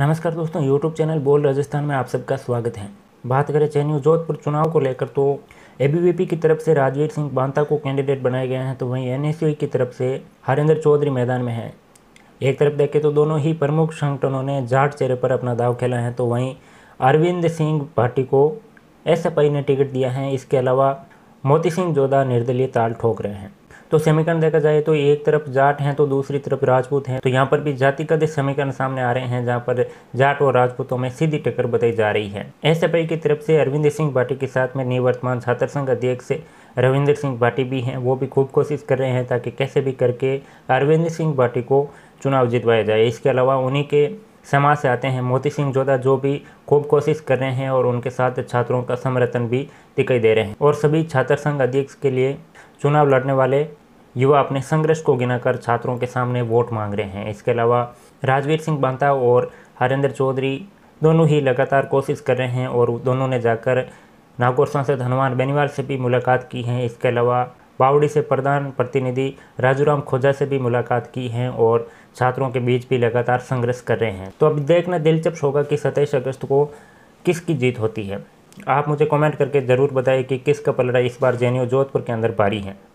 नमस्कार दोस्तों YouTube channel बोल राजस्थान में आप सबका स्वागत है बात करें चैन जोधपुर चुनाव को लेकर तो एबीवीपी की तरफ से राजवीर सिंह बांता को कैंडिडेट बनाए गए हैं तो वहीं एनएसयू की तरफ से हरेंद्र चौधरी मैदान में है एक तरफ देखें तो दोनों ही प्रमुख संगठनों ने जाट चेहरे पर अपना दाव खेला है तो वहीं अरविंद सिंह भाटी को एस ने टिकट दिया है इसके अलावा मोती सिंह जोधा निर्दलीय ताल ठोक रहे हैं तो समीकरण देखा जाए तो एक तरफ जाट हैं तो दूसरी तरफ राजपूत हैं तो यहाँ पर भी जातिगत समीकरण सामने आ रहे हैं जहाँ पर जाट और राजपूतों में सीधी टक्कर बताई जा रही है एस की तरफ से अरविंद सिंह भाटी के साथ में निवर्तमान छात्र संघ अध्यक्ष रविंद्र सिंह भाटी भी हैं वो भी खूब कोशिश कर रहे हैं ताकि कैसे भी करके अरविंद सिंह भाटी को चुनाव जितवाया जाए इसके अलावा उन्हीं के समाज से आते हैं मोती सिंह जोधा जो भी खूब कोशिश कर रहे हैं और उनके साथ छात्रों का समर्थन भी दिखाई दे रहे हैं और सभी छात्र संघ अध्यक्ष के लिए चुनाव लड़ने वाले युवा अपने संघर्ष को गिनाकर छात्रों के सामने वोट मांग रहे हैं इसके अलावा राजवीर सिंह बांता और हरेंद्र चौधरी दोनों ही लगातार कोशिश कर रहे हैं और दोनों ने जाकर नागौर सांसद हनुमान बेनीवाल से भी मुलाकात की है इसके अलावा बावड़ी से प्रधान प्रतिनिधि राजूराम खोजा से भी मुलाकात की है और छात्रों के बीच भी लगातार संघर्ष कर रहे हैं तो अब देखना दिलचस्प होगा कि सत्ताईस अगस्त को किसकी जीत होती है आप मुझे कमेंट करके ज़रूर बताएं कि किसका पलड़ा इस बार जेएनयू जोधपुर के अंदर भारी है